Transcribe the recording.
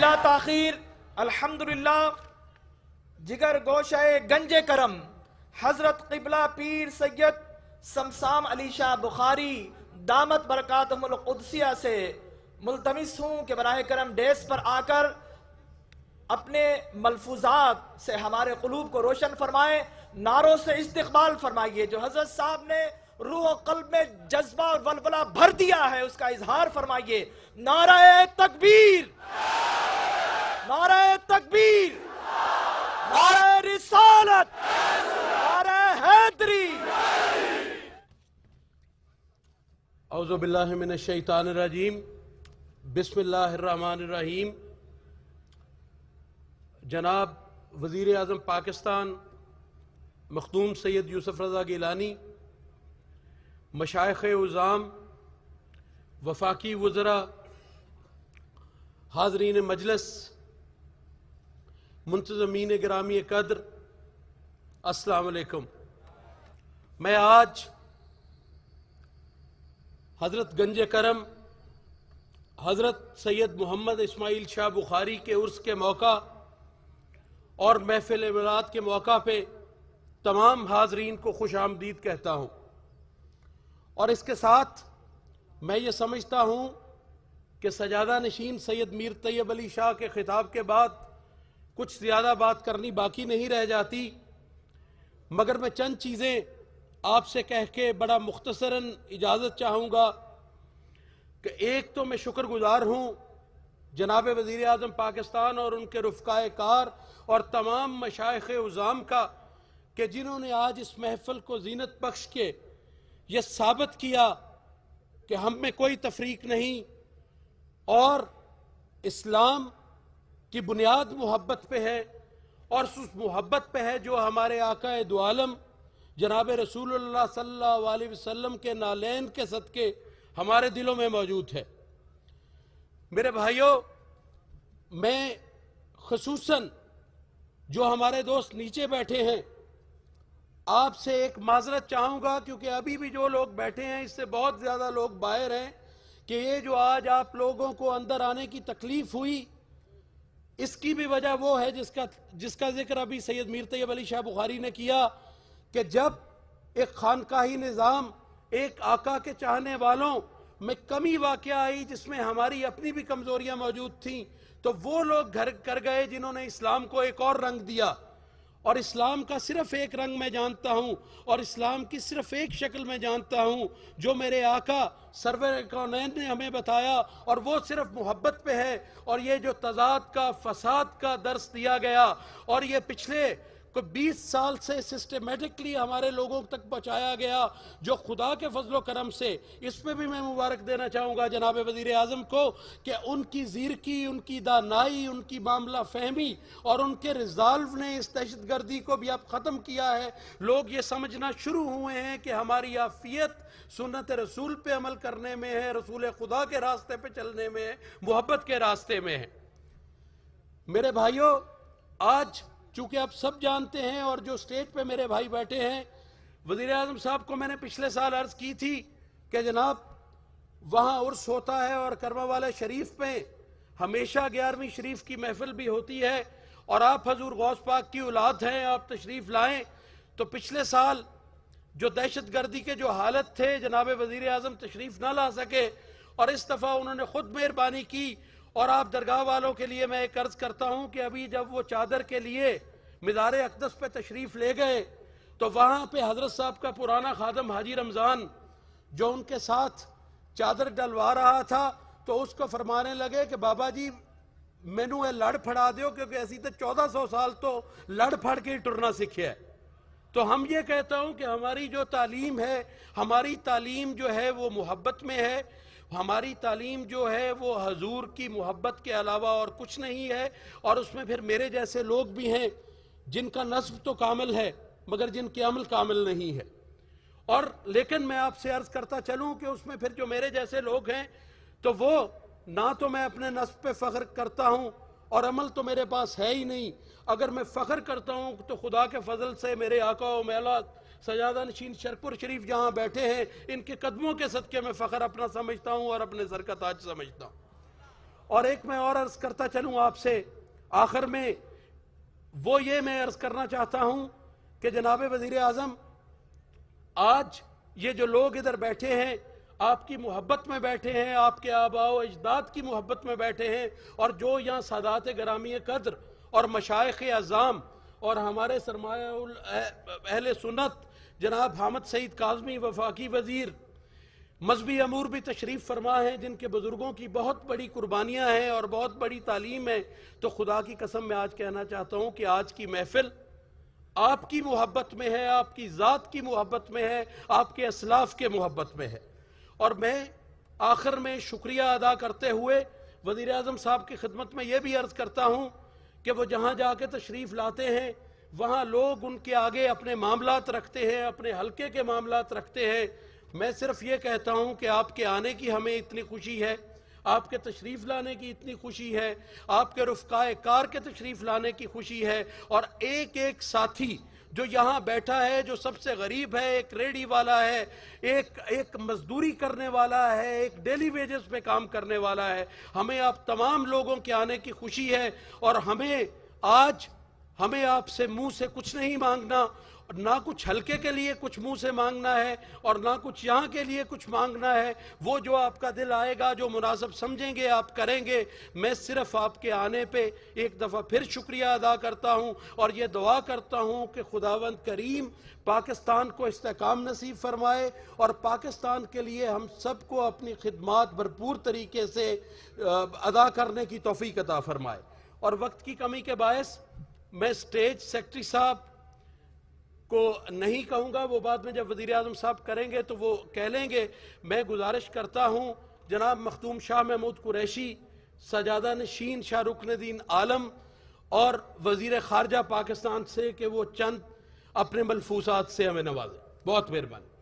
बिला तखीर अल्हम्दुलिल्लाह जिगर गोशाए गंजे करम हजरत किबला पीर सैयद समसाम अली शाह बुखारी दामत बरक़ातमलकुदसिया से मुलतमस हूँ कि बरह करम डेस्क पर आकर अपने मलफूजात से हमारे कलूब को रोशन फरमाए नारों से इस्तबाल फरमाइए जो हजरत साहब ने रूह कल्ब में जज्बा और वलवला भर दिया है उसका इजहार फरमाइए नारा तकबीर नारा तकबीर नारा रिसालत नारा हैदरी अवज़बिल्लामिन शैतान रजीम बिसमीम जनाब वज़ी अजम पाकिस्तान मखदूम सैद यूसुफ रजा गिलानी मशाइ उज़ाम वफाकी वज़रा हाजरीन मजलस मुंतजमीन ग्रामी कदर असलकम मैं आज हज़रत गंज करम हज़रत सैयद मोहम्मद इस्माइल शाह बुखारी के उर्स के मौका और महफिल इमरात के मौका पे तमाम हाजरीन को खुश आमदीद कहता हूँ और इसके साथ मैं ये समझता हूँ कि सजादा नशीन सैयद मीर तैयब अली शाह के खिताब के बाद कुछ ज़्यादा बात करनी बाकी नहीं रह जाती मगर मैं चंद चीज़ें आपसे कह के बड़ा मुख्तसरा इजाज़त चाहूँगा कि एक तो मैं शुक्रगुजार हूँ जनाब वज़ी अजम पाकिस्तान और उनके रफ़ाय कार और तमाम मशाइ उज़ाम का कि जिन्होंने आज इस महफल को जीनत बख्श के ये साबित किया कि हम में कोई तफरीक नहीं और इस्लाम की बुनियाद मोहब्बत पे है और उस मोहब्बत पे है जो हमारे आका दोम जनाब रसूल सल्ला वसम के नालैन के सदक़े हमारे दिलों में मौजूद है मेरे भाइयों मैं खसूस जो हमारे दोस्त नीचे बैठे हैं आपसे एक माजरत चाहूँगा क्योंकि अभी भी जो लोग बैठे हैं इससे बहुत ज़्यादा लोग बाहर हैं कि ये जो आज आप लोगों को अंदर आने की तकलीफ हुई इसकी भी वजह वो है जिसका जिसका जिक्र अभी सैयद मीर तैयब अली शाह बुखारी ने किया कि जब एक खानकाही निज़ाम एक आका के चाहने वालों में कमी वाक़ आई जिसमें हमारी अपनी भी कमजोरियां मौजूद थीं तो वो लोग घर कर गए जिन्होंने इस्लाम को एक और रंग दिया और इस्लाम का सिर्फ एक रंग मैं जानता हूँ और इस्लाम की सिर्फ एक शक्ल मैं जानता हूँ जो मेरे आका सरवर कौनैन ने हमें बताया और वो सिर्फ मोहब्बत पे है और ये जो तजाद का फसाद का दर्स दिया गया और ये पिछले को बीस साल से सिस्टमेटिकली हमारे लोगों तक पहुँचाया गया जो खुदा के फजलो करम से इस पर भी मैं मुबारक देना चाहूँगा जनाब वजीर अजम को कि उनकी जीरकी उनकी दानाई उनकी मामला फहमी और उनके रिजाल्व ने इस दहशत गर्दी को भी अब ख़त्म किया है लोग ये समझना शुरू हुए हैं कि हमारी आफियत सुनत रसूल पे अमल करने में है रसूल खुदा के रास्ते पे चलने में है मोहब्बत के रास्ते में है मेरे भाइयों आज चूंकि आप सब जानते हैं और जो स्टेज पे मेरे भाई बैठे हैं वजीर अजम साहब को मैंने पिछले साल अर्ज की थी कि जनाब वहाँ उर्स होता है और करवा वाले शरीफ में हमेशा ग्यारहवीं शरीफ की महफिल भी होती है और आप हजूर गौस पाक की औलाद हैं आप तशरीफ़ लाएँ तो पिछले साल जो दहशत गर्दी के जो हालत थे जनाब वजीर अजम तशरीफ़ ना ला सके और इस दफ़ा उन्होंने ख़ुद मेहरबानी की और आप दरगाह वालों के लिए मैं एक कर्ज करता हूं कि अभी जब वो चादर के लिए मदार अकदस पे तशरीफ ले गए तो वहां पे हजरत साहब का पुराना खादम हाजी रमजान जो उनके साथ चादर डलवा रहा था तो उसको फरमाने लगे कि बाबा जी मैनू ये लड़ फड़ा दो क्योंकि ऐसी तो चौदह सौ साल तो लड़ फड़ के ही टुरना सीखे है तो हम ये कहता हूँ कि हमारी जो तालीम है हमारी तालीम जो है वो मोहब्बत में है हमारी तालीम जो है वो हजूर की मोहब्बत के अलावा और कुछ नहीं है और उसमें फिर मेरे जैसे लोग भी हैं जिनका नस्ब तो कामिल है मगर जिनके अमल कामिल नहीं है और लेकिन मैं आपसे अर्ज करता चलूं कि उसमें फिर जो मेरे जैसे लोग हैं तो वो ना तो मैं अपने नस्ब पे फख्र करता हूं और अमल तो मेरे पास है ही नहीं अगर मैं फ़ख्र करता हूँ तो खुदा के फजल से मेरे आका और सजादा नशीन शरपुर शरीफ जहाँ बैठे हैं इनके कदमों के सदक़े मैं फ़ख्र अपना समझता हूँ और अपने सर का ताज समझता हूँ और एक मैं और अर्ज़ करता चलूँ आपसे आखिर में वो ये मैं अर्ज़ करना चाहता हूँ कि जनाब वज़ी अजम आज ये जो लोग इधर बैठे हैं आपकी मोहब्बत में बैठे हैं आपके आबाओ अजदाद की मोहब्बत में बैठे हैं और जो यहाँ सादात ग्रामी कदर और मशाइ अज़ाम और हमारे सरमा अहल सुनत जनाब हामद सईद काजमी वफाकी वजीर मजहबी अमूर भी तशरीफ़ फरमा है जिनके बुज़ुर्गों की बहुत बड़ी कुर्बानियाँ हैं और बहुत बड़ी तालीम है तो खुदा की कसम मैं आज कहना चाहता हूँ कि आज की महफिल आपकी मोहब्बत में है आपकी ज़ात की मोहब्बत में है आपके असलाफ के मोहब्बत में है और मैं आखिर में शुक्रिया अदा करते हुए वजीर अजम साहब की खिदमत में यह भी अर्ज़ करता हूँ कि वो जहाँ जाके तशरीफ़ लाते हैं वहाँ लोग उनके आगे अपने मामला रखते हैं अपने हल्के के मामला रखते हैं मैं सिर्फ ये कहता हूँ कि आपके आने की हमें इतनी खुशी है आपके तशरीफ़ लाने की इतनी खुशी है आपके रफ़ाए कार के तशरीफ़ लाने की खुशी है और एक एक साथी जो यहाँ बैठा है जो सबसे गरीब है एक रेडी वाला है एक एक मजदूरी करने वाला है एक डेली वेजेस पे काम करने वाला है हमें आप तमाम लोगों के आने की खुशी है और हमें आज हमें आपसे मुंह से कुछ नहीं मांगना और ना कुछ हल्के के लिए कुछ मुंह से मांगना है और ना कुछ यहाँ के लिए कुछ मांगना है वो जो आपका दिल आएगा जो मुनासब समझेंगे आप करेंगे मैं सिर्फ आपके आने पे एक दफ़ा फिर शुक्रिया अदा करता हूँ और ये दुआ करता हूँ कि खुदावंद करीम पाकिस्तान को इस्तेकाम नसीब फरमाए और पाकिस्तान के लिए हम सबको अपनी खिदमत भरपूर तरीके से अदा करने की तोफ़ी अदा फरमाए और वक्त की कमी के बायस मैं स्टेट सेक्रेटरी साहब को नहीं कहूँगा वो बाद में जब वजीर अजम साहब करेंगे तो वो कह लेंगे मैं गुजारिश करता हूँ जनाब मखदूम शाह महमूद कुरैशी सजादा नशीन शाह रुकनदीन आलम और वजीर खारजा पाकिस्तान से कि वो चंद अपने मलफूसात से हमें नवाजें बहुत मेहरबानी